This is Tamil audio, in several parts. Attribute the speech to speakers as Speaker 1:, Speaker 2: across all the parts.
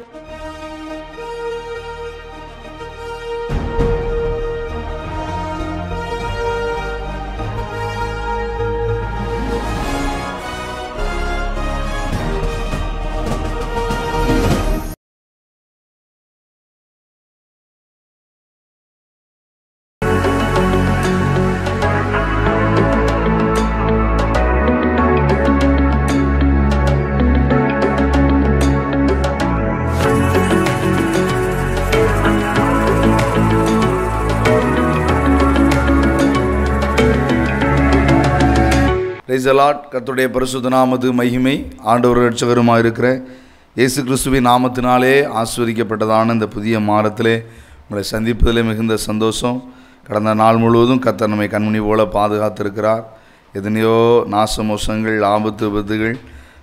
Speaker 1: you அலாட் கத்துடைய பரிசுத்த நாமது மகிமை ஆண்டவர் லட்சகருமாக இருக்கிற இயேசு கிறிஸ்துவின் நாமத்தினாலே ஆஸ்வதிக்கப்பட்டதான இந்த புதிய மாதத்திலே உங்களை சந்திப்பதிலே மிகுந்த சந்தோஷம் கடந்த நாள் முழுவதும் கத்தர் நம்மை கண்மணி போல பாதுகாத்திருக்கிறார் எதனையோ நாசமோசங்கள் ஆபத்து விபத்துகள்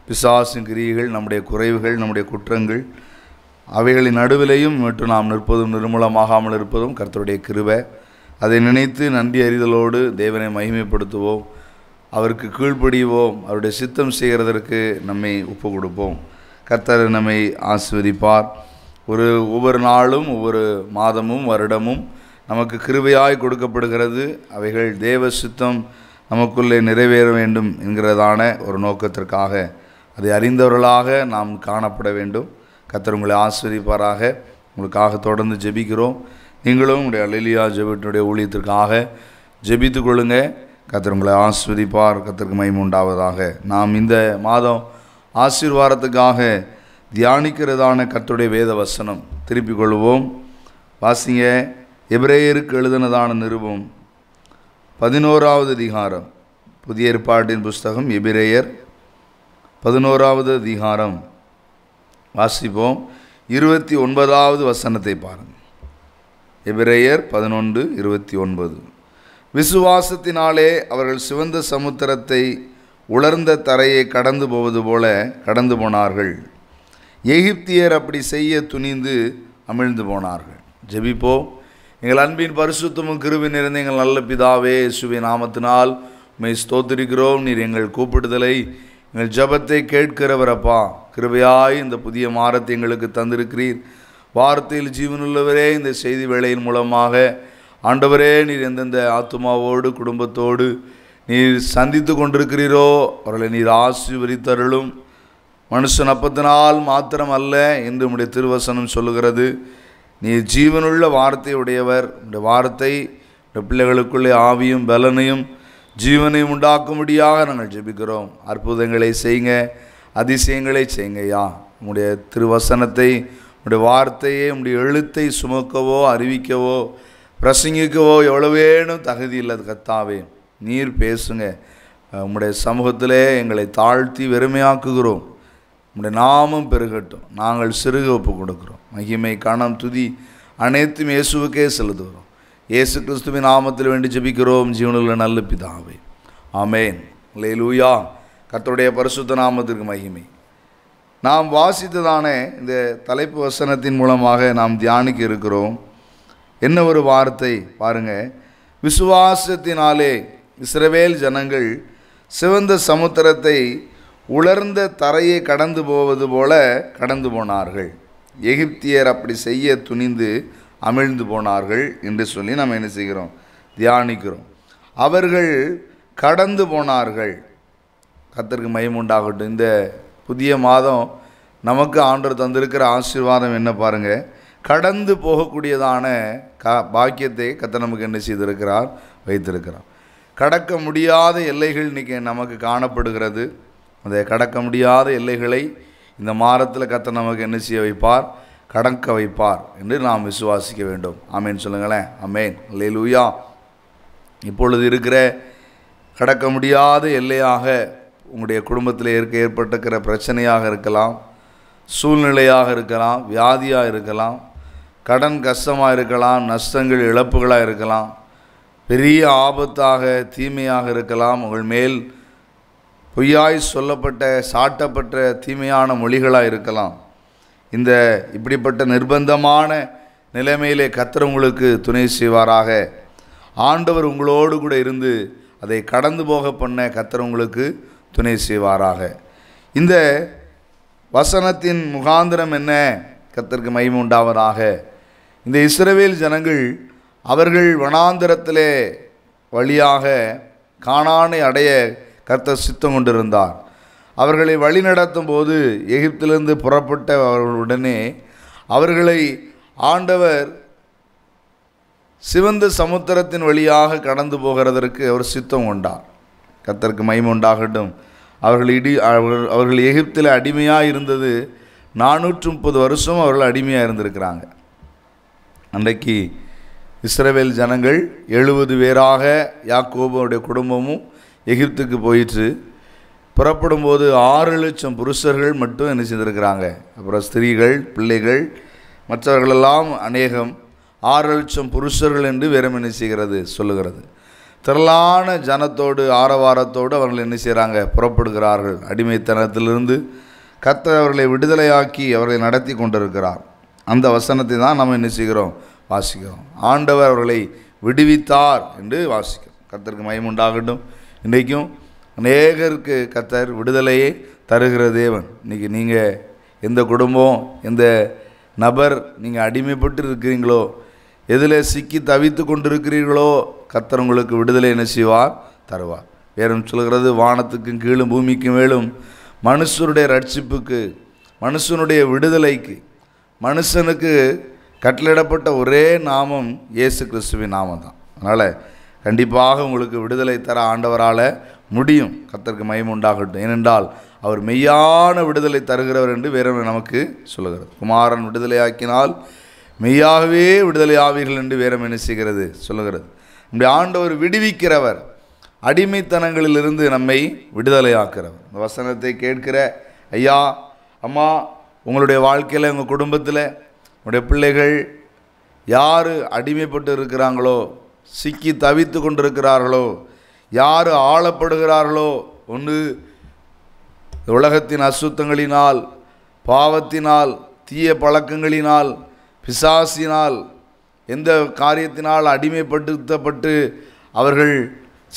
Speaker 1: பிசாசின் கிரியைகள் நம்முடைய குறைவுகள் நம்முடைய குற்றங்கள் அவைகளின் நடுவிலையும் மட்டும் நாம் நிற்பதும் நிர்மூலமாகாமல் இருப்பதும் கர்த்தருடைய கிருவை அதை நினைத்து நன்றி அறிதலோடு தேவனை மகிமைப்படுத்துவோம் அவருக்கு கீழ்ப்படிவோம் அவருடைய சித்தம் செய்கிறதற்கு நம்மை ஒப்பு கொடுப்போம் கர்த்தர் நம்மை ஆஸ்வதிப்பார் ஒரு ஒவ்வொரு நாளும் ஒவ்வொரு மாதமும் வருடமும் நமக்கு கிருபையாய் கொடுக்கப்படுகிறது அவைகள் தேவ சித்தம் நமக்குள்ளே நிறைவேற வேண்டும் என்கிறதான ஒரு நோக்கத்திற்காக அதை அறிந்தவர்களாக நாம் காணப்பட வேண்டும் கத்தர் உங்களை ஆஸ்வதிப்பாராக உங்களுக்காக தொடர்ந்து ஜெபிக்கிறோம் நீங்களும் உங்களுடைய அலிலியா ஜெபிட்டினுடைய ஊழியத்திற்காக ஜெபித்து கொள்ளுங்கள் கத்தர் உங்களை ஆஸ்வதிப்பார் கத்திற்கு உண்டாவதாக நாம் இந்த மாதம் ஆசீர்வாதத்துக்காக தியானிக்கிறதான கத்துடைய வேத வசனம் திருப்பிக் கொள்வோம் வாசிங்க எபிரேயருக்கு எழுதினதான நிருபம் பதினோராவது அதிகாரம் புதிய ஏற்பாட்டின் புஸ்தகம் எபிரேயர் பதினோராவது அதிகாரம் வாசிப்போம் இருபத்தி ஒன்பதாவது வசனத்தை பாருங்கள் எபிரேயர் பதினொன்று இருபத்தி ஒன்பது விசுவாசத்தினாலே அவர்கள் சிவந்த சமுத்திரத்தை உலர்ந்த தரையை கடந்து போவது போல கடந்து போனார்கள் எகிப்தியர் அப்படி செய்ய துணிந்து அமிழ்ந்து போனார்கள் ஜெபிப்போ எங்கள் அன்பின் பரிசுத்தமும் கிருவின் இருந்த எங்கள் நல்ல பிதாவே சுவை நாமத்தினால் உண்மை ஸ்தோத்திருக்கிறோம் நீர் எங்கள் கூப்பிடுதலை எங்கள் ஜபத்தை கேட்கிறவரப்பா கிருபையாய் இந்த புதிய மாரத்தை எங்களுக்கு தந்திருக்கிறீர் வார்த்தையில் ஜீவனுள்ளவரே இந்த செய்தி வேலையின் மூலமாக ஆண்டவரே நீர் எந்தெந்த ஆத்மாவோடு குடும்பத்தோடு நீர் சந்தித்து கொண்டிருக்கிறீரோ அவர்களை நீர் ஆசீர்வதித்தருளும் மனுஷன் அப்பத்தினால் மாத்திரம் அல்ல என்று உடைய திருவசனம் சொல்லுகிறது நீர் ஜீவனுள்ள வார்த்தை உடையவர் இந்த வார்த்தை இந்த பிள்ளைகளுக்குள்ளே ஆவியும் பலனையும் ஜீவனையும் உண்டாக்கும்படியாக நாங்கள் ஜெபிக்கிறோம் அற்புதங்களை செய்யுங்க அதிசயங்களை செய்யுங்கய்யா உங்களுடைய திருவசனத்தை உங்களுடைய வார்த்தையை உங்களுடைய எழுத்தை சுமக்கவோ அறிவிக்கவோ பிரசங்கிக்கவோ எவ்வளோ வேணும் தகுதி இல்லாத கத்தாவே நீர் பேசுங்க உங்களுடைய சமூகத்திலே எங்களை தாழ்த்தி வெறுமையாக்குகிறோம் உங்களுடைய நாமும் பெருகட்டும் நாங்கள் சிறுகு ஒப்பு கொடுக்குறோம் மகிமை கணம் துதி அனைத்தும் இயேசுவுக்கே செலுத்துகிறோம் இயேசு கிறிஸ்துவின் நாமத்தில் வேண்டி ஜபிக்கிறோம் ஜீவனில் நல்ல பிதாவே ஆமேன் லே லூயா கத்தருடைய பரிசுத்த நாமத்திற்கு மகிமை நாம் வாசித்ததானே இந்த தலைப்பு வசனத்தின் மூலமாக நாம் தியானிக்க இருக்கிறோம் என்ன ஒரு வார்த்தை பாருங்கள் விசுவாசத்தினாலே இஸ்ரவேல் ஜனங்கள் சிவந்த சமுத்திரத்தை உலர்ந்த தரையை கடந்து போவது போல கடந்து போனார்கள் எகிப்தியர் அப்படி செய்ய துணிந்து அமிழ்ந்து போனார்கள் என்று சொல்லி நம்ம என்ன செய்கிறோம் தியானிக்கிறோம் அவர்கள் கடந்து போனார்கள் கத்திற்கு மயம் உண்டாகட்டும் இந்த புதிய மாதம் நமக்கு ஆண்டு தந்திருக்கிற ஆசீர்வாதம் என்ன பாருங்கள் கடந்து போகக்கூடியதான கா பாக்கியத்தை கத்த நமக்கு என்ன செய்திருக்கிறார் வைத்திருக்கிறார் கடக்க முடியாத எல்லைகள் இன்றைக்கி நமக்கு காணப்படுகிறது அந்த கடக்க முடியாத எல்லைகளை இந்த மாதத்தில் கத்த நமக்கு என்ன செய்ய வைப்பார் கடக்க வைப்பார் என்று நாம் விசுவாசிக்க வேண்டும் அமேன் சொல்லுங்களேன் அமேன் லூயா இப்பொழுது இருக்கிற கடக்க முடியாத எல்லையாக உங்களுடைய குடும்பத்தில் இருக்க ஏற்பட்டிருக்கிற பிரச்சனையாக இருக்கலாம் சூழ்நிலையாக இருக்கலாம் வியாதியாக இருக்கலாம் கடன் கஷ்டமாக இருக்கலாம் நஷ்டங்கள் இழப்புகளாக இருக்கலாம் பெரிய ஆபத்தாக தீமையாக இருக்கலாம் உங்கள் மேல் பொய்யாய் சொல்லப்பட்ட சாட்டப்பட்ட தீமையான மொழிகளாக இருக்கலாம் இந்த இப்படிப்பட்ட நிர்பந்தமான நிலைமையிலே கத்துறவங்களுக்கு உங்களுக்கு துணை செய்வாராக ஆண்டவர் உங்களோடு கூட இருந்து அதை கடந்து போக பண்ண கத்துறவங்களுக்கு உங்களுக்கு துணை செய்வாராக இந்த வசனத்தின் முகாந்திரம் என்ன கத்தருக்கு மகிமை உண்டாவதாக இந்த இஸ்ரவேல் ஜனங்கள் அவர்கள் வனாந்திரத்திலே வழியாக காணானை அடைய கர்த்தர் சித்தம் கொண்டிருந்தார் அவர்களை வழி நடத்தும் போது எகிப்திலிருந்து புறப்பட்ட அவர்களுடனே அவர்களை ஆண்டவர் சிவந்த சமுத்திரத்தின் வழியாக கடந்து போகிறதற்கு அவர் சித்தம் கொண்டார் கத்தருக்கு மைமுண்டாகட்டும் அவர்கள் இடி அவர்கள் அவர்கள் எகிப்தில் அடிமையாக இருந்தது நானூற்று முப்பது வருஷம் அவர்கள் அடிமையாக இருந்திருக்கிறாங்க அன்றைக்கு இஸ்ரவேல் ஜனங்கள் எழுபது பேராக யாக்கோபுடைய குடும்பமும் எகிப்துக்கு போயிட்டு புறப்படும்போது ஆறு லட்சம் புருஷர்கள் மட்டும் என்ன செஞ்சுருக்கிறாங்க அப்புறம் ஸ்திரீகள் பிள்ளைகள் மற்றவர்களெல்லாம் அநேகம் ஆறு லட்சம் புருஷர்கள் என்று வேறும் என்ன செய்கிறது சொல்லுகிறது திரளான ஜனத்தோடு ஆரவாரத்தோடு அவர்கள் என்ன செய்கிறாங்க புறப்படுகிறார்கள் அடிமைத்தனத்திலிருந்து கத்தை அவர்களை விடுதலையாக்கி அவர்களை நடத்தி கொண்டிருக்கிறார் அந்த வசனத்தை தான் நம்ம என்ன செய்கிறோம் வாசிக்கிறோம் ஆண்டவர் அவர்களை விடுவித்தார் என்று வாசிக்கிறோம் கத்தருக்கு மயமுண்டாகட்டும் இன்றைக்கும் அநேகருக்கு கத்தர் விடுதலையே தருகிற தேவன் இன்றைக்கி நீங்கள் எந்த குடும்பம் எந்த நபர் நீங்கள் அடிமைப்பட்டு இருக்கிறீங்களோ எதில் சிக்கி தவித்து கொண்டிருக்கிறீர்களோ கத்தர் உங்களுக்கு விடுதலை என்ன செய்வார் தருவார் வேறும் சொல்கிறது வானத்துக்கும் கீழும் பூமிக்கும் மேலும் மனுஷருடைய ரட்சிப்புக்கு மனுஷனுடைய விடுதலைக்கு மனுஷனுக்கு கட்டளிடப்பட்ட ஒரே நாமம் இயேசு கிறிஸ்துவின் நாமம் தான் அதனால் கண்டிப்பாக உங்களுக்கு விடுதலை தர ஆண்டவரால் முடியும் கத்தருக்கு மயம் உண்டாகட்டும் ஏனென்றால் அவர் மெய்யான விடுதலை தருகிறவர் என்று வேற நமக்கு சொல்லுகிறது குமாரன் விடுதலையாக்கினால் மெய்யாகவே விடுதலை ஆவீர்கள் என்று வேறம் என்ன செய்கிறது சொல்லுகிறது நம்முடைய ஆண்டவர் விடுவிக்கிறவர் அடிமைத்தனங்களிலிருந்து நம்மை விடுதலையாக்கிறவர் இந்த வசனத்தை கேட்கிற ஐயா அம்மா உங்களுடைய வாழ்க்கையில் உங்கள் குடும்பத்தில் உங்களுடைய பிள்ளைகள் யார் அடிமைப்பட்டு இருக்கிறாங்களோ சிக்கி தவித்து கொண்டிருக்கிறார்களோ யார் ஆளப்படுகிறார்களோ ஒன்று உலகத்தின் அசுத்தங்களினால் பாவத்தினால் தீய பழக்கங்களினால் பிசாசினால் எந்த காரியத்தினால் அடிமைப்படுத்தப்பட்டு அவர்கள்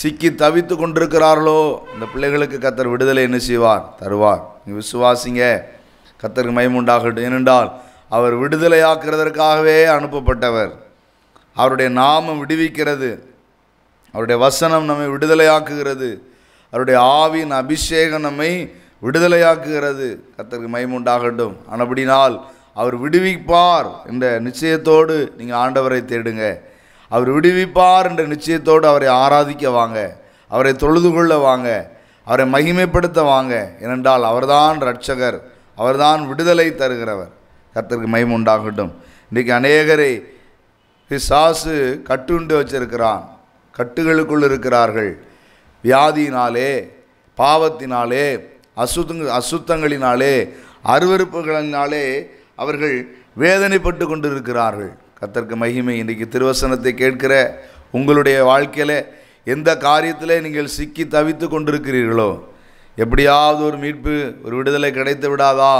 Speaker 1: சிக்கி தவித்து கொண்டிருக்கிறார்களோ இந்த பிள்ளைகளுக்கு கத்தர் விடுதலை என்ன செய்வார் தருவார் நீங்கள் விசுவாசிங்க கத்தருக்கு மயமுண்டாகட்டும் ஏனென்றால் அவர் விடுதலையாக்குறதற்காகவே அனுப்பப்பட்டவர் அவருடைய நாமம் விடுவிக்கிறது அவருடைய வசனம் நம்மை விடுதலையாக்குகிறது அவருடைய ஆவியின் அபிஷேகம் நம்மை விடுதலையாக்குகிறது கத்தருக்கு மயமுண்டாகட்டும் ஆனபடினால் அவர் விடுவிப்பார் என்ற நிச்சயத்தோடு நீங்கள் ஆண்டவரை தேடுங்க அவர் விடுவிப்பார் என்ற நிச்சயத்தோடு அவரை ஆராதிக்க வாங்க அவரை தொழுது கொள்ள வாங்க அவரை மகிமைப்படுத்த வாங்க ஏனென்றால் அவர்தான் ரட்சகர் அவர்தான் விடுதலை தருகிறவர் கத்திற்கு மயம் உண்டாகட்டும் இன்றைக்கி அநேகரை பிசாசு கட்டுண்டு வச்சிருக்கிறான் கட்டுகளுக்குள் இருக்கிறார்கள் வியாதியினாலே பாவத்தினாலே அசுத்தங் அசுத்தங்களினாலே அருவறுப்புகளினாலே அவர்கள் வேதனைப்பட்டு கொண்டிருக்கிறார்கள் கத்தற்கு மகிமை இன்றைக்கு திருவசனத்தை கேட்கிற உங்களுடைய வாழ்க்கையில் எந்த காரியத்தில் நீங்கள் சிக்கி தவித்து கொண்டிருக்கிறீர்களோ எப்படியாவது ஒரு மீட்பு ஒரு விடுதலை கிடைத்து விடாதா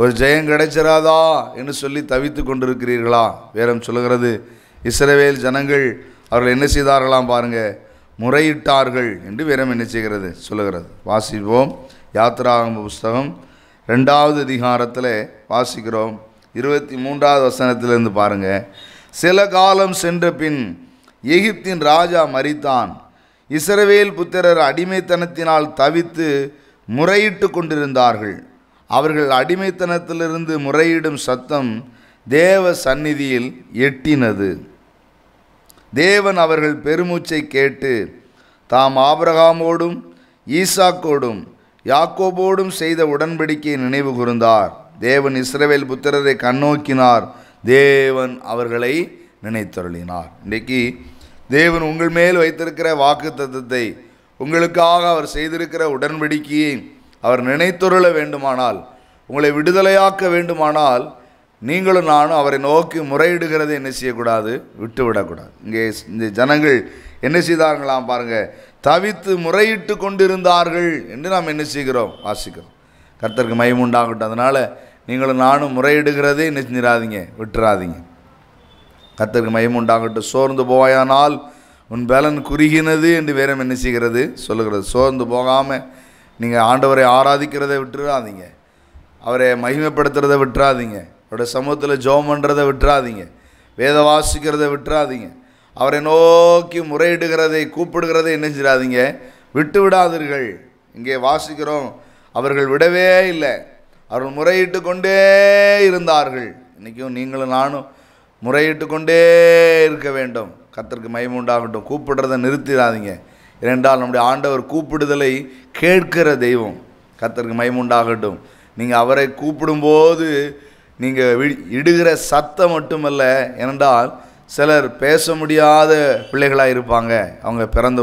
Speaker 1: ஒரு ஜெயம் கிடைச்சிடாதா என்று சொல்லி தவித்து கொண்டிருக்கிறீர்களா வேறம் சொல்கிறது இஸ்ரவேல் ஜனங்கள் அவர்கள் என்ன செய்தார்களாம் பாருங்கள் முறையிட்டார்கள் என்று வேறம் என்ன செய்கிறது சொல்லுகிறது வாசிப்போம் யாத்ராகம்ப புஸ்தகம் ரெண்டாவது அதிகாரத்தில் வாசிக்கிறோம் இருபத்தி மூன்றாவது வசனத்திலிருந்து பாருங்கள் சில காலம் சென்ற பின் எகிப்தின் ராஜா மறித்தான் இஸ்ரவேல் புத்திரர் அடிமைத்தனத்தினால் தவித்து முறையிட்டு கொண்டிருந்தார்கள் அவர்கள் அடிமைத்தனத்திலிருந்து முறையிடும் சத்தம் தேவ சந்நிதியில் எட்டினது தேவன் அவர்கள் பெருமூச்சை கேட்டு தாம் ஆபிரகாமோடும் ஈசாக்கோடும் யாக்கோபோடும் செய்த உடன்படிக்கையை நினைவு கூர்ந்தார் தேவன் இஸ்ரவேல் புத்திரரை கண்ணோக்கினார் தேவன் அவர்களை நினைத்தருளினார் இன்றைக்கு தேவன் உங்கள் மேல் வைத்திருக்கிற வாக்கு தத்தத்தை உங்களுக்காக அவர் செய்திருக்கிற உடன்படிக்கையை அவர் நினைத்துருள வேண்டுமானால் உங்களை விடுதலையாக்க வேண்டுமானால் நீங்களும் நானும் அவரை நோக்கி முறையிடுகிறதை என்ன செய்யக்கூடாது விட்டுவிடக்கூடாது இங்கே இந்த ஜனங்கள் என்ன செய்தார்களாம் பாருங்கள் தவித்து முறையிட்டு கொண்டிருந்தார்கள் என்று நாம் என்ன செய்கிறோம் வாசிக்கிறோம் கர்த்தருக்கு மயமுண்டாகட்டும் அதனால் நீங்களும் நானும் முறையிடுகிறதே என்ன செஞ்சிடாதீங்க விட்டுறாதீங்க கத்திற்கு மயம் உண்டாகட்டும் சோர்ந்து போவாயானால் உன் பலன் குறுகினது என்று வேறம் என்ன செய்கிறது சொல்லுகிறது சோர்ந்து போகாமல் நீங்கள் ஆண்டவரை ஆராதிக்கிறத விட்டுறாதீங்க அவரை மகிமைப்படுத்துகிறத விட்டுறாதீங்க அவருடைய சமூகத்தில் ஜோம் பண்ணுறதை விட்டுறாதீங்க வேத வாசிக்கிறத விட்டுறாதீங்க அவரை நோக்கி முறையிடுகிறதை கூப்பிடுகிறதை என்ன செய்யாதீங்க விட்டு விடாதீர்கள் இங்கே வாசிக்கிறோம் அவர்கள் விடவே இல்லை அவர்கள் முறையிட்டு கொண்டே இருந்தார்கள் இன்றைக்கும் நீங்களும் நானும் முறையிட்டு கொண்டே இருக்க வேண்டும் கத்தருக்கு மயமுண்டாகட்டும் கூப்பிடுறதை நிறுத்திடாதீங்க இரண்டால் நம்முடைய ஆண்டவர் கூப்பிடுதலை கேட்கிற தெய்வம் கத்தருக்கு மயமுண்டாகட்டும் நீங்கள் அவரை கூப்பிடும்போது நீங்கள் வி இடுகிற சத்தம் மட்டுமல்ல ஏனென்றால் சிலர் பேச முடியாத பிள்ளைகளாக இருப்பாங்க அவங்க பிறந்த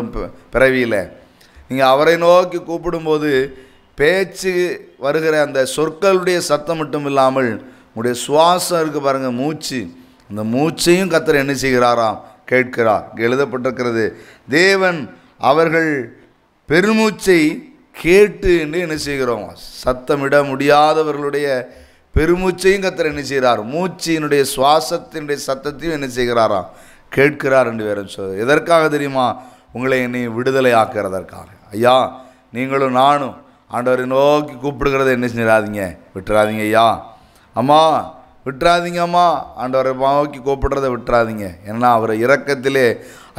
Speaker 1: பிறவியில் நீங்கள் அவரை நோக்கி கூப்பிடும்போது பேச்சு வருகிற அந்த சொற்களுடைய சத்தம் மட்டும் இல்லாமல் உங்களுடைய சுவாசம் இருக்குது பாருங்கள் மூச்சு இந்த மூச்சையும் கத்தர் என்ன செய்கிறாராம் கேட்கிறார் எழுதப்பட்டிருக்கிறது தேவன் அவர்கள் பெருமூச்சை கேட்டு என்று என்ன செய்கிறோம் சத்தமிட முடியாதவர்களுடைய பெருமூச்சையும் கத்தர் என்ன செய்கிறார் மூச்சினுடைய சுவாசத்தினுடைய சத்தத்தையும் என்ன செய்கிறாராம் கேட்கிறார் என்று வேற சொல் எதற்காக தெரியுமா உங்களை என்னை விடுதலை ஆக்கிறதற்காக ஐயா நீங்களும் நானும் ஆண்டவரை நோக்கி கூப்பிடுகிறத என்ன செஞ்சிடாதீங்க விட்டுறாதீங்க ஐயா அம்மா விட்டுறாதீங்கம்மா ஆண்டவரை நோக்கி கூப்பிடுறத விட்டுறாதீங்க ஏன்னா அவர் இறக்கத்திலே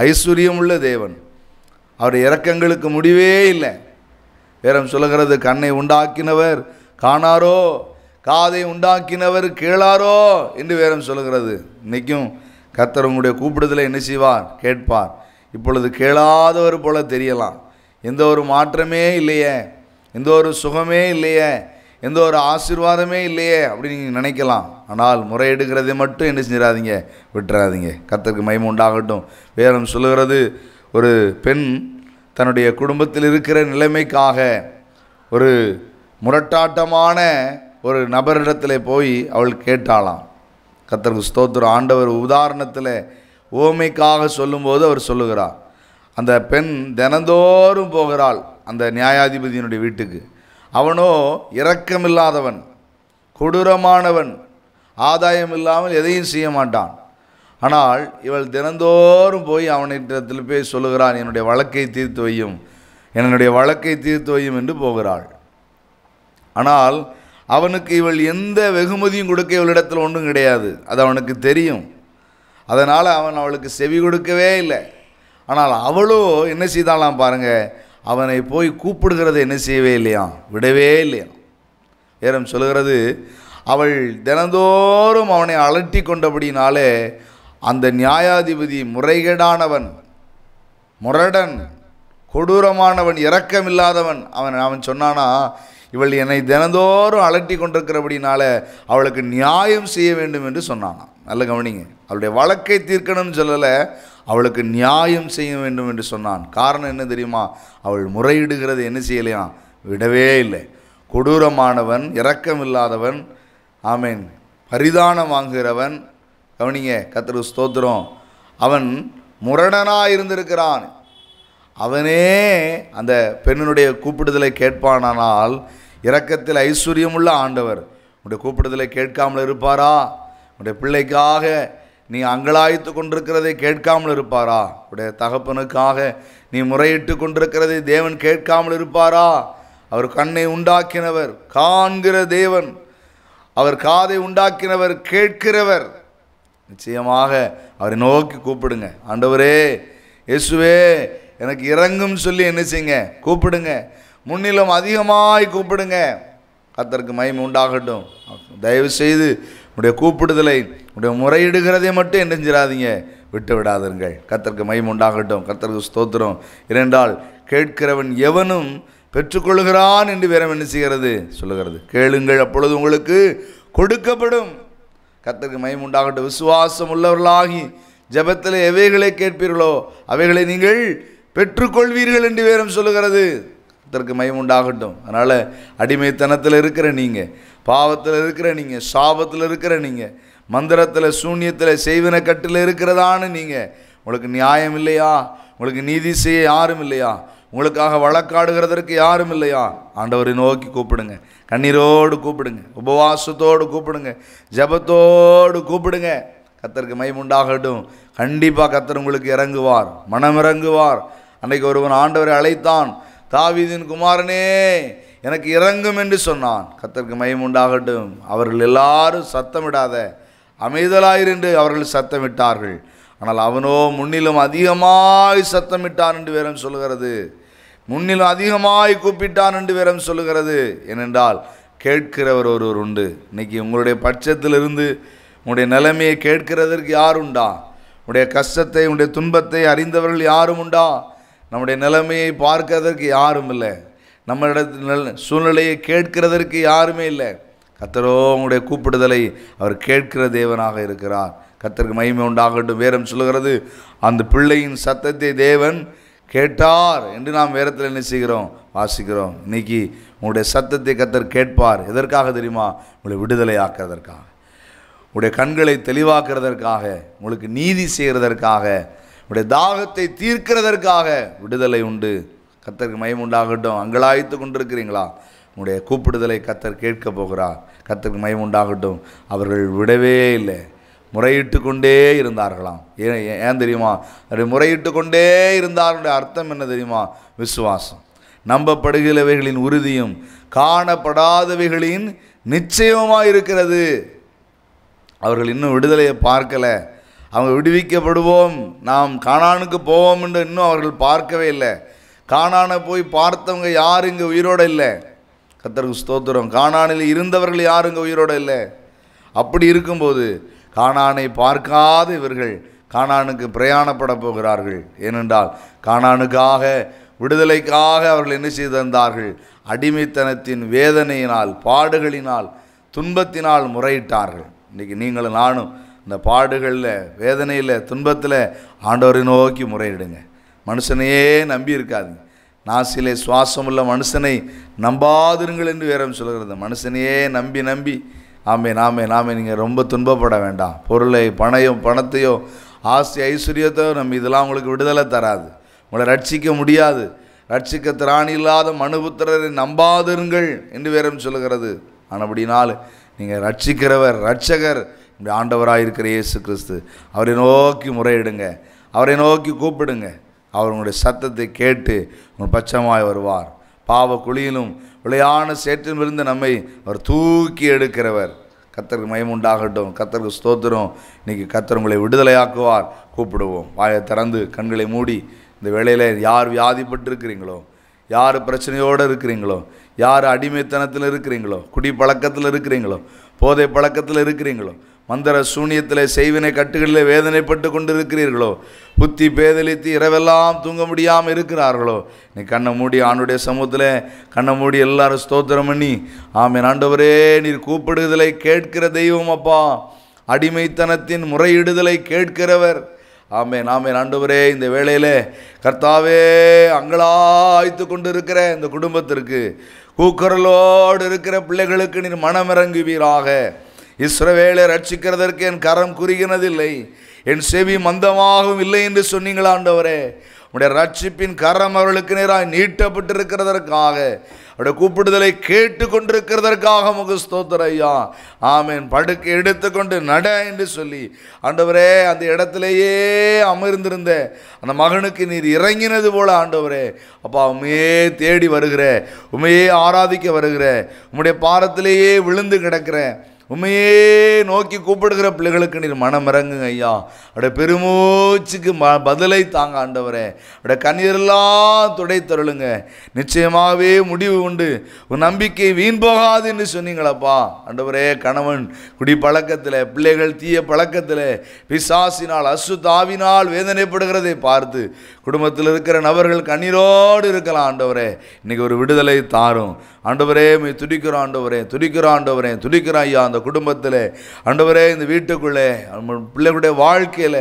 Speaker 1: ஐஸ்வர்யம் உள்ள தேவன் அவர் இறக்கங்களுக்கு முடிவே இல்லை வேறம் சொல்லுகிறது கண்ணை உண்டாக்கினவர் காணாரோ காதை உண்டாக்கினவர் கேளாரோ என்று வேறம் சொல்லுகிறது இன்றைக்கும் கத்தர் உங்களுடைய கூப்பிடுதலை என்ன செய்வார் கேட்பார் இப்பொழுது கேளாதவர் போல தெரியலாம் எந்த ஒரு மாற்றமே இல்லையே எந்த ஒரு சுகமே இல்லையே எந்த ஒரு ஆசீர்வாதமே இல்லையே அப்படின்னு நீங்கள் நினைக்கலாம் ஆனால் முறையெடுக்கிறதை மட்டும் என்ன செஞ்சிடாதீங்க விட்டுறாதீங்க கத்தருக்கு மயம் உண்டாகட்டும் வேறும் சொல்லுகிறது ஒரு பெண் தன்னுடைய குடும்பத்தில் இருக்கிற நிலைமைக்காக ஒரு முரட்டாட்டமான ஒரு நபரிடத்தில் போய் அவள் கேட்டாளாம் கத்தருக்கு ஸ்தோத்திரம் ஆண்டவர் உதாரணத்தில் ஓமைக்காக சொல்லும்போது அவர் சொல்லுகிறார் அந்த பெண் தினந்தோறும் போகிறாள் அந்த நியாயாதிபதியினுடைய வீட்டுக்கு அவனோ இரக்கமில்லாதவன் கொடூரமானவன் ஆதாயம் இல்லாமல் எதையும் செய்ய மாட்டான் ஆனால் இவள் தினந்தோறும் போய் அவனிடத்தில் போய் சொல்லுகிறான் என்னுடைய வழக்கை தீர்த்து வையும் என்னுடைய வழக்கை தீர்த்து வையும் என்று போகிறாள் ஆனால் அவனுக்கு இவள் எந்த வெகுமதியும் கொடுக்க இவளிடத்தில் ஒன்றும் கிடையாது அது அவனுக்கு தெரியும் அதனால் அவன் அவளுக்கு செவி கொடுக்கவே இல்லை ஆனால் அவளோ என்ன செய்தாலாம் பாருங்கள் அவனை போய் கூப்பிடுகிறது என்ன செய்யவே இல்லையா விடவே இல்லையா ஏறம் சொல்கிறது அவள் தினந்தோறும் அவனை அலட்டி கொண்டபடினாலே அந்த நியாயாதிபதி முறைகேடானவன் முரடன் கொடூரமானவன் இரக்கமில்லாதவன் அவன் அவன் சொன்னானா இவள் என்னை தினந்தோறும் அலட்டி கொண்டிருக்கிறபடினால அவளுக்கு நியாயம் செய்ய வேண்டும் என்று சொன்னானா நல்ல கவனிங்க அவளுடைய வழக்கை தீர்க்கணும்னு சொல்லலை அவளுக்கு நியாயம் செய்ய வேண்டும் என்று சொன்னான் காரணம் என்ன தெரியுமா அவள் முறையிடுகிறது என்ன செய்யலையாம் விடவே இல்லை கொடூரமானவன் இரக்கமில்லாதவன் ஆமீன் பரிதானம் வாங்குகிறவன் கவனிங்க கத்திர ஸ்தோத்திரம் அவன் முரணனாக இருந்திருக்கிறான் அவனே அந்த பெண்ணினுடைய கூப்பிடுதலை கேட்பானானால் இரக்கத்தில் ஐஸ்வர்யமுள்ள ஆண்டவர் உடைய கூப்பிடுதலை கேட்காமல் இருப்பாரா உடைய பிள்ளைக்காக நீ அங்கலாய்த்து கொண்டிருக்கிறதை கேட்காமல் இருப்பாரா உடைய தகப்பனுக்காக நீ முறையிட்டு கொண்டிருக்கிறதை தேவன் கேட்காமல் இருப்பாரா அவர் கண்ணை உண்டாக்கினவர் காண்கிற தேவன் அவர் காதை உண்டாக்கினவர் கேட்கிறவர் நிச்சயமாக அவரை நோக்கி கூப்பிடுங்க ஆண்டவரே இயேசுவே எனக்கு இறங்கும் சொல்லி என்ன செய்யுங்க கூப்பிடுங்க முன்னிலும் அதிகமாய் கூப்பிடுங்க கத்தருக்கு மயம் உண்டாகட்டும் தயவு செய்து உடைய கூப்பிடுதலை உடைய முறையிடுகிறதை மட்டும் என்ன விட்டு விடாதீர்கள் கத்தருக்கு மயம் உண்டாகட்டும் கத்தருக்கு ஸ்தோத்திரம் இரண்டால் கேட்கிறவன் எவனும் பெற்றுக்கொள்கிறான் என்று வேற என்ன செய்கிறது சொல்லுகிறது கேளுங்கள் அப்பொழுது உங்களுக்கு கொடுக்கப்படும் கத்தருக்கு மயம் உண்டாகட்டும் விசுவாசம் உள்ளவர்களாகி ஜபத்தில் எவைகளை கேட்பீர்களோ அவைகளை நீங்கள் பெற்றுக்கொள்வீர்கள் என்று வேறும் சொல்லுகிறது கத்தருக்கு மயம் உண்டாகட்டும் அதனால் அடிமைத்தனத்தில் இருக்கிற நீங்கள் பாவத்தில் இருக்கிற நீங்கள் சாபத்தில் இருக்கிற நீங்கள் மந்திரத்தில் சூன்யத்தில் செய்வன கட்டில் இருக்கிறதான்னு நீங்கள் உங்களுக்கு நியாயம் இல்லையா உங்களுக்கு நீதி செய்ய யாரும் இல்லையா உங்களுக்காக வழக்காடுகிறதற்கு யாரும் இல்லையா ஆண்டவரை நோக்கி கூப்பிடுங்க கண்ணீரோடு கூப்பிடுங்க உபவாசத்தோடு கூப்பிடுங்க ஜபத்தோடு கூப்பிடுங்க கத்தருக்கு மைமுண்டாகட்டும் கண்டிப்பாக கத்தர் உங்களுக்கு இறங்குவார் மனம் இறங்குவார் அன்றைக்கு ஒருவன் ஆண்டவரை அழைத்தான் தாவிதின் குமாரனே எனக்கு இறங்கும் என்று சொன்னான் கத்தருக்கு மயம் உண்டாகட்டும் அவர்கள் எல்லாரும் சத்தமிடாத அமைதலாயிருந்து அவர்கள் சத்தமிட்டார்கள் ஆனால் அவனோ முன்னிலும் அதிகமாய் சத்தமிட்டான் என்று வேறம் சொல்கிறது முன்னிலும் அதிகமாய் கூப்பிட்டான் என்று வேறம் சொல்லுகிறது ஏனென்றால் கேட்கிறவர் ஒருவர் உண்டு இன்னைக்கு உங்களுடைய பட்சத்திலிருந்து உங்களுடைய நிலைமையை கேட்கிறதற்கு யார் உண்டா உடைய கஷ்டத்தை உடைய துன்பத்தை அறிந்தவர்கள் யாரும் உண்டா நம்முடைய நிலைமையை பார்க்கறதற்கு யாரும் இல்லை நம்மளிடத்தில் சூழ்நிலையை கேட்கிறதற்கு யாருமே இல்லை கத்தரோ உங்களுடைய கூப்பிடுதலை அவர் கேட்கிற தேவனாக இருக்கிறார் கத்தருக்கு மகிமை உண்டாகட்டும் வேரம் சொல்லுகிறது அந்த பிள்ளையின் சத்தத்தை தேவன் கேட்டார் என்று நாம் வேரத்தில் என்ன செய்கிறோம் வாசிக்கிறோம் இன்னைக்கு உங்களுடைய சத்தத்தை கத்தர் கேட்பார் எதற்காக தெரியுமா உங்களை விடுதலை ஆக்கிறதற்காக உங்களுடைய கண்களை தெளிவாக்குறதற்காக உங்களுக்கு நீதி செய்கிறதற்காக உங்களுடைய தாகத்தை தீர்க்கிறதற்காக விடுதலை உண்டு கத்தருக்கு மயம் உண்டாகட்டும் அங்கலாய்த்து கொண்டிருக்கிறீங்களா உங்களுடைய கூப்பிடுதலை கத்தர் கேட்க போகிறார் கத்தருக்கு மயம் உண்டாகட்டும் அவர்கள் விடவே இல்லை முறையிட்டு கொண்டே இருந்தார்களாம் ஏன் ஏன் தெரியுமா அப்படி முறையிட்டு கொண்டே இருந்தார்களுடைய அர்த்தம் என்ன தெரியுமா விசுவாசம் நம்பப்படுகிறவைகளின் உறுதியும் காணப்படாதவைகளின் நிச்சயமாக இருக்கிறது அவர்கள் இன்னும் விடுதலையை பார்க்கலை அவங்க விடுவிக்கப்படுவோம் நாம் காணானுக்கு போவோம் என்று இன்னும் அவர்கள் பார்க்கவே இல்லை காணான போய் பார்த்தவங்க யாரும் இங்கே உயிரோடு இல்லை கத்தருக்கு ஸ்தோத்திரம் காணானில் இருந்தவர்கள் யாரும் இங்கே உயிரோடு இல்லை அப்படி இருக்கும்போது காணானை பார்க்காத இவர்கள் காணானுக்கு பிரயாணப்பட போகிறார்கள் ஏனென்றால் காணானுக்காக விடுதலைக்காக அவர்கள் என்ன செய்திருந்தார்கள் அடிமைத்தனத்தின் வேதனையினால் பாடுகளினால் துன்பத்தினால் முறையிட்டார்கள் இன்றைக்கி நீங்களும் நானும் இந்த பாடுகளில் வேதனையில் துன்பத்தில் ஆண்டவரை நோக்கி முறையிடுங்க மனுஷனையே நம்பி இருக்காதுங்க நாசிலே சுவாசம் உள்ள மனுஷனை நம்பாதிருங்கள் என்று வேறம் சொல்கிறது மனுஷனையே நம்பி நம்பி ஆமே நாமே நாமே நீங்கள் ரொம்ப துன்பப்பட வேண்டாம் பொருளை பணையோ பணத்தையோ ஆஸ்தி ஐஸ்வர்யத்தோ நம்ம இதெல்லாம் உங்களுக்கு விடுதலை தராது உங்களை ரட்சிக்க முடியாது ரட்சிக்க திராணி இல்லாத மனுபுத்திரரை நம்பாதிருங்கள் என்று வேறம் சொல்கிறது ஆனபடினால் நீங்கள் ரட்சிக்கிறவர் ரட்சகர் ஆண்டவராக இருக்கிற இயேசு கிறிஸ்து அவரை நோக்கி முறையிடுங்க அவரை நோக்கி கூப்பிடுங்க அவர் உங்களுடைய சத்தத்தை கேட்டு உங்கள் பச்சமாய் வருவார் பாவ குழியிலும் விளையான இருந்து நம்மை அவர் தூக்கி எடுக்கிறவர் கத்தருக்கு மயமுண்டாகட்டும் கத்தருக்கு ஸ்தோத்திரம் இன்னைக்கு கத்தர் உங்களை விடுதலையாக்குவார் கூப்பிடுவோம் வாயை திறந்து கண்களை மூடி இந்த வேளையில் யார் வியாதிப்பட்டிருக்கிறீங்களோ யார் பிரச்சனையோடு இருக்கிறீங்களோ யார் அடிமைத்தனத்தில் இருக்கிறீங்களோ குடி பழக்கத்தில் இருக்கிறீங்களோ போதை பழக்கத்தில் இருக்கிறீங்களோ மந்திர சூனியத்தில் செய்வினை கட்டுகளில் வேதனைப்பட்டு கொண்டு இருக்கிறீர்களோ புத்தி பேதலித்து இரவெல்லாம் தூங்க முடியாமல் இருக்கிறார்களோ நீ கண்ணை மூடி ஆண்டுடைய சமூகத்தில் கண்ணை மூடி எல்லாரும் ஸ்தோத்திரம் பண்ணி ஆமீன் ஆண்டவரே நீர் கூப்பிடுதலை கேட்கிற தெய்வம் அப்பா அடிமைத்தனத்தின் முறையிடுதலை கேட்கிறவர் ஆமே நாமே ஆண்டவரே இந்த வேளையில் கர்த்தாவே அங்கலாய்த்து கொண்டு இருக்கிற இந்த குடும்பத்திற்கு கூக்கரலோடு இருக்கிற பிள்ளைகளுக்கு நீர் மனமிறங்குவீராக இஸ்ரவேலை ரட்சிக்கிறதற்கு என் கரம் குறுகினதில்லை என் செவி மந்தமாகவும் இல்லை என்று சொன்னீங்களா ஆண்டவரே உடைய ரட்சிப்பின் கரம் அவர்களுக்கு நேராக நீட்டப்பட்டிருக்கிறதற்காக அவருடைய கூப்பிடுதலை கேட்டு கொண்டிருக்கிறதற்காக முக ஐயா ஆமேன் படுக்க எடுத்துக்கொண்டு நட என்று சொல்லி ஆண்டவரே அந்த இடத்திலேயே அமர்ந்திருந்த அந்த மகனுக்கு நீர் இறங்கினது போல ஆண்டவரே அப்பா உண்மையே தேடி வருகிற உண்மையே ஆராதிக்க வருகிற உம்முடைய பாரத்திலேயே விழுந்து கிடக்கிறேன் உண்மையே நோக்கி கூப்பிடுகிற பிள்ளைகளுக்கு நீர் மனம் இறங்குங்க ஐயா அவட பெருமூச்சுக்கு ம பதிலை தாங்க ஆண்டவரே அட கண்ணீரெல்லாம் துடை தருளுங்க நிச்சயமாகவே முடிவு உண்டு உன் நம்பிக்கை வீண் போகாதுன்னு சொன்னீங்களப்பா ஆண்டவரே கணவன் குடி பழக்கத்தில் பிள்ளைகள் தீய பழக்கத்தில் பிசாசினால் அசு தாவினால் வேதனைப்படுகிறதை பார்த்து குடும்பத்தில் இருக்கிற நபர்கள் கண்ணீரோடு இருக்கலாம் ஆண்டவரே இன்றைக்கி ஒரு விடுதலை தாரும் ஆண்டவரே மை துடிக்கிற ஆண்டவரே துடிக்கிற ஆண்டவரே துடிக்கிற ஐயா அந்த குடும்பத்தில் ஆண்டவரே இந்த வீட்டுக்குள்ளே பிள்ளைகளுடைய வாழ்க்கையில்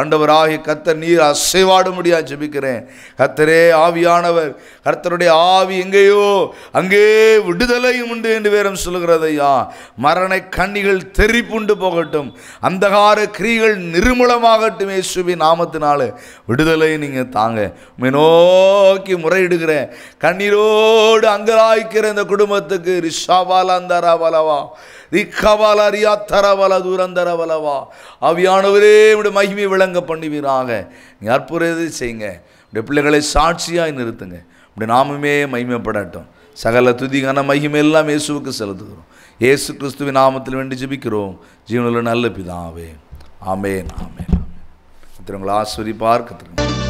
Speaker 1: ஆண்டவராகி கத்தர் நீர் அசைவாட முடியா ஜெபிக்கிறேன் கத்தரே ஆவியானவர் கர்த்தருடைய ஆவி எங்கேயோ அங்கே விடுதலையும் உண்டு என்று வேறும் சொல்கிறது ஐயா மரண கண்ணிகள் தெரிப்புண்டு போகட்டும் அந்தகார கிரிகள் நிர்மூலமாகட்டும் சுபி நாமத்தினால விடுதலை நீங்கள் தாங்க நோக்கி முறையிடுகிறேன் கண்ணீரோடு அங்கராய்க்கிற இருக்கிற இந்த குடும்பத்துக்கு ரிஷாவாலாந்தராவலவா ரிக்கவாலா ரியாத்தரவல தூரந்தரவலவா அவியானவரே விட மகிமை விளங்க பண்ணுவீராக நீ அற்புதத்தை செய்யுங்க இப்படி பிள்ளைகளை சாட்சியாக நிறுத்துங்க இப்படி நாமுமே மகிமைப்படட்டும் சகல துதிகான எல்லாம் இயேசுவுக்கு செலுத்துகிறோம் இயேசு கிறிஸ்துவின் நாமத்தில் வேண்டி ஜபிக்கிறோம் ஜீவனில் நல்ல பிதாவே ஆமேன் ஆமேன் கத்திரங்களை ஆஸ்வதிப்பார் கத்திரங்கள்